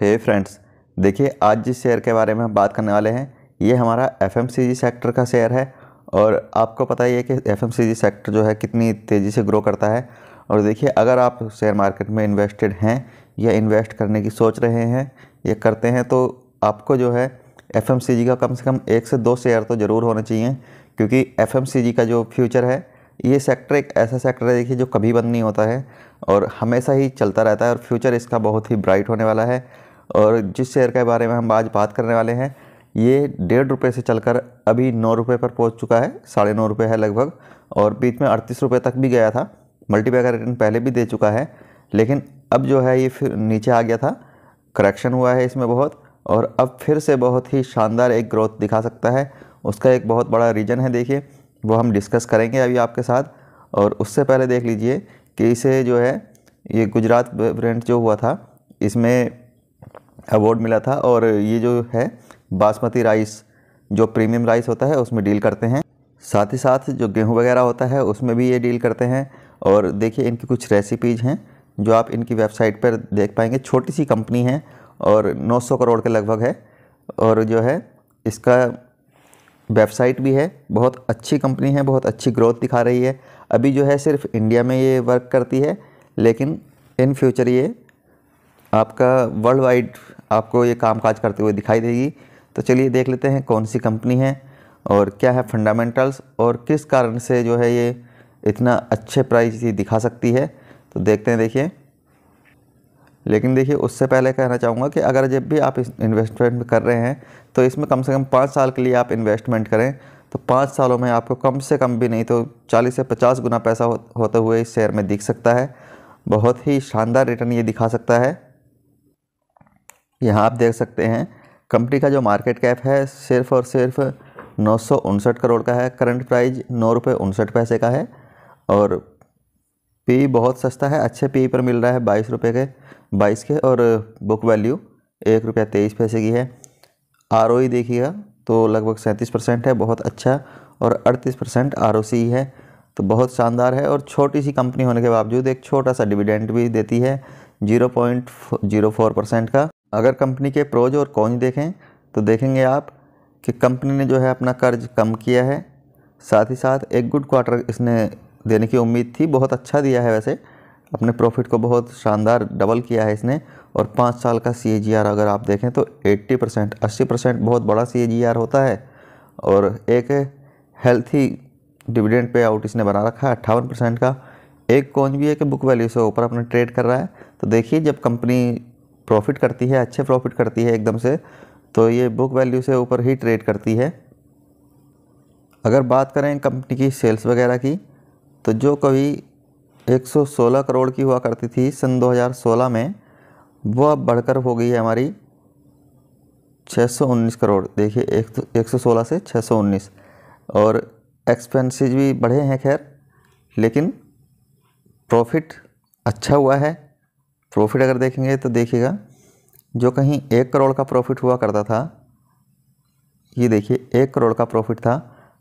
हे hey friends देखिए आज जिस शेयर के बारे में हम बात करने वाले हैं ये हमारा एफ सेक्टर का शेयर है और आपको पता ही है कि एफ सेक्टर जो है कितनी तेज़ी से ग्रो करता है और देखिए अगर आप शेयर मार्केट में इन्वेस्टेड हैं या इन्वेस्ट करने की सोच रहे हैं या करते हैं तो आपको जो है एफ का कम से कम एक से दो शेयर तो ज़रूर होने चाहिए क्योंकि एफ का जो फ्यूचर है ये सेक्टर एक ऐसा सेक्टर है देखिए जो कभी बंद नहीं होता है और हमेशा ही चलता रहता है और फ्यूचर इसका बहुत ही ब्राइट होने वाला है और जिस शेयर के बारे में हम आज बात करने वाले हैं ये डेढ़ रुपये से चलकर अभी नौ रुपये पर पहुंच चुका है साढ़े नौ रुपये है लगभग और बीच में अड़तीस रुपये तक भी गया था मल्टीपैक का रिटर्न पहले भी दे चुका है लेकिन अब जो है ये फिर नीचे आ गया था करेक्शन हुआ है इसमें बहुत और अब फिर से बहुत ही शानदार एक ग्रोथ दिखा सकता है उसका एक बहुत बड़ा रीज़न है देखिए वो हम डिस्कस करेंगे अभी आपके साथ और उससे पहले देख लीजिए कि इसे जो है ये गुजरात ब्रेंड जो हुआ था इसमें अवार्ड मिला था और ये जो है बासमती राइस जो प्रीमियम राइस होता है उसमें डील करते हैं साथ ही साथ जो गेहूं वगैरह होता है उसमें भी ये डील करते हैं और देखिए इनकी कुछ रेसिपीज़ हैं जो आप इनकी वेबसाइट पर देख पाएंगे छोटी सी कंपनी है और 900 करोड़ के लगभग है और जो है इसका वेबसाइट भी है बहुत अच्छी कंपनी है बहुत अच्छी ग्रोथ दिखा रही है अभी जो है सिर्फ इंडिया में ये वर्क करती है लेकिन इन फ्यूचर ये आपका वर्ल्ड वाइड आपको ये कामकाज करते हुए दिखाई देगी तो चलिए देख लेते हैं कौन सी कंपनी है और क्या है फंडामेंटल्स और किस कारण से जो है ये इतना अच्छे प्राइस ये दिखा सकती है तो देखते हैं देखिए लेकिन देखिए उससे पहले कहना चाहूँगा कि अगर जब भी आप इन्वेस्टमेंट कर रहे हैं तो इसमें कम से कम पाँच साल के लिए आप इन्वेस्टमेंट करें तो पाँच सालों में आपको कम से कम भी नहीं तो चालीस से पचास गुना पैसा हो, होते हुए इस शेयर में दिख सकता है बहुत ही शानदार रिटर्न ये दिखा सकता है यहाँ आप देख सकते हैं कंपनी का जो मार्केट कैप है सिर्फ और सिर्फ नौ करोड़ का है करंट प्राइस नौ रुपये उनसठ पैसे का है और पी बहुत सस्ता है अच्छे पी पर मिल रहा है बाईस रुपये के बाईस के और बुक वैल्यू एक रुपया तेईस पैसे की है आर e देखिएगा तो लगभग सैंतीस परसेंट है बहुत अच्छा और अड़तीस परसेंट आर है तो बहुत शानदार है और छोटी सी कंपनी होने के बावजूद एक छोटा सा डिविडेंट भी देती है zero point zero four percent का अगर कंपनी के प्रोज और कौन देखें तो देखेंगे आप कि कंपनी ने जो है अपना कर्ज कम किया है साथ ही साथ एक गुड क्वार्टर इसने देने की उम्मीद थी बहुत अच्छा दिया है वैसे अपने प्रॉफिट को बहुत शानदार डबल किया है इसने और पाँच साल का सी अगर आप देखें तो 80 परसेंट अस्सी परसेंट बहुत बड़ा सी होता है और एक हेल्थी डिविडेंड पे आउट इसने बना रखा है अट्ठावन परसेंट का एक कौन भी है कि बुक वैल्यू से ऊपर अपने ट्रेड कर रहा है तो देखिए जब कंपनी प्रॉफिट करती है अच्छे प्रॉफिट करती है एकदम से तो ये बुक वैल्यू से ऊपर ही ट्रेड करती है अगर बात करें कंपनी की सेल्स वगैरह की तो जो कभी 116 करोड़ की हुआ करती थी सन 2016 में वो अब बढ़कर हो गई है हमारी 619 करोड़ देखिए एक, तो एक सौ सोलह से 619 और एक्सपेंसेस भी बढ़े हैं खैर लेकिन प्रॉफिट अच्छा हुआ है प्रॉफिट अगर देखेंगे तो देखिएगा जो कहीं एक करोड़ का प्रॉफिट हुआ करता था ये देखिए एक करोड़ का प्रॉफिट था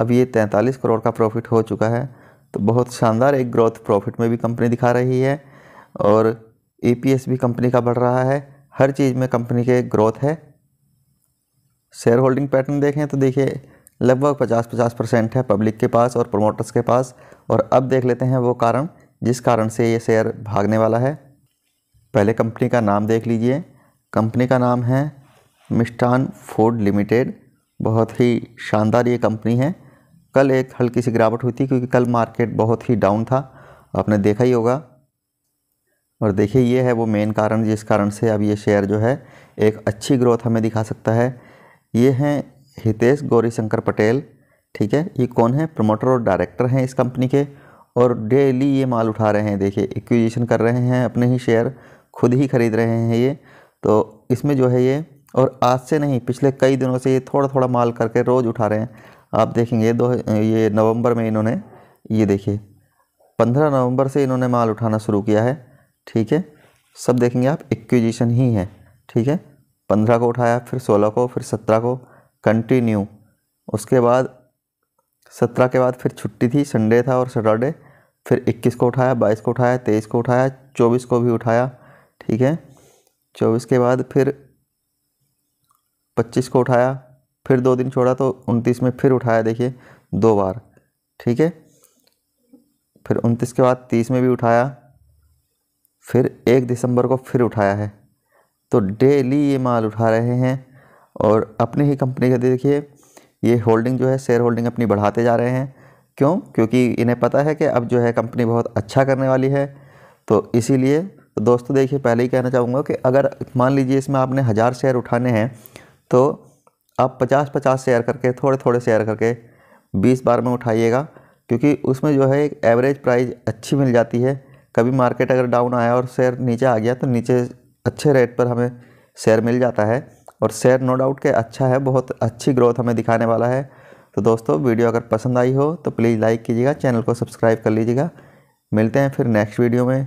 अब ये तैंतालीस करोड़ का प्रॉफिट हो चुका है तो बहुत शानदार एक ग्रोथ प्रॉफिट में भी कंपनी दिखा रही है और ई e भी कंपनी का बढ़ रहा है हर चीज़ में कंपनी के ग्रोथ है शेयर होल्डिंग पैटर्न देखें तो देखिए लगभग 50-50 परसेंट है पब्लिक के पास और प्रमोटर्स के पास और अब देख लेते हैं वो कारण जिस कारण से ये शेयर भागने वाला है पहले कंपनी का नाम देख लीजिए कंपनी का नाम है मिष्टान फूड लिमिटेड बहुत ही शानदार ये कंपनी है कल एक हल्की सी गिरावट हुई थी क्योंकि कल मार्केट बहुत ही डाउन था आपने देखा ही होगा और देखिए ये है वो मेन कारण जिस कारण से अब ये शेयर जो है एक अच्छी ग्रोथ हमें दिखा सकता है ये हैं हितेश गौरीशंकर पटेल ठीक है ये कौन है प्रमोटर और डायरेक्टर हैं इस कंपनी के और डेली ये माल उठा रहे हैं देखिए एक्विजिशन कर रहे हैं अपने ही शेयर खुद ही ख़रीद रहे हैं ये तो इसमें जो है ये और आज से नहीं पिछले कई दिनों से ये थोड़ा थोड़ा माल करके रोज़ उठा रहे हैं आप देखेंगे दो ये नवंबर में इन्होंने ये देखिए पंद्रह नवंबर से इन्होंने माल उठाना शुरू किया है ठीक है सब देखेंगे आप एक्विजिशन ही है ठीक है पंद्रह को उठाया फिर सोलह को फिर सत्रह को कंटिन्यू उसके बाद सत्रह के बाद फिर छुट्टी थी संडे था और सैटरडे फिर इक्कीस को उठाया बाईस को उठाया तेईस को उठाया चौबीस को भी उठाया ठीक है चौबीस के बाद फिर पच्चीस को उठाया फिर दो दिन छोड़ा तो उनतीस में फिर उठाया देखिए दो बार ठीक है फिर उनतीस के बाद तीस में भी उठाया फिर एक दिसंबर को फिर उठाया है तो डेली ये माल उठा रहे हैं और अपनी ही कंपनी का देखिए ये होल्डिंग जो है शेयर होल्डिंग अपनी बढ़ाते जा रहे हैं क्यों क्योंकि इन्हें पता है कि अब जो है कंपनी बहुत अच्छा करने वाली है तो इसीलिए तो दोस्तों देखिए पहले ही कहना चाहूँगा कि अगर मान लीजिए इसमें आपने हज़ार शेयर उठाने हैं तो आप पचास पचास शेयर करके थोड़े थोड़े शेयर करके बीस बार में उठाइएगा क्योंकि उसमें जो है एक एवरेज प्राइस अच्छी मिल जाती है कभी मार्केट अगर डाउन आया और शेयर नीचे आ गया तो नीचे अच्छे रेट पर हमें शेयर मिल जाता है और शेयर नो डाउट के अच्छा है बहुत अच्छी ग्रोथ हमें दिखाने वाला है तो दोस्तों वीडियो अगर पसंद आई हो तो प्लीज़ लाइक कीजिएगा चैनल को सब्सक्राइब कर लीजिएगा मिलते हैं फिर नेक्स्ट वीडियो में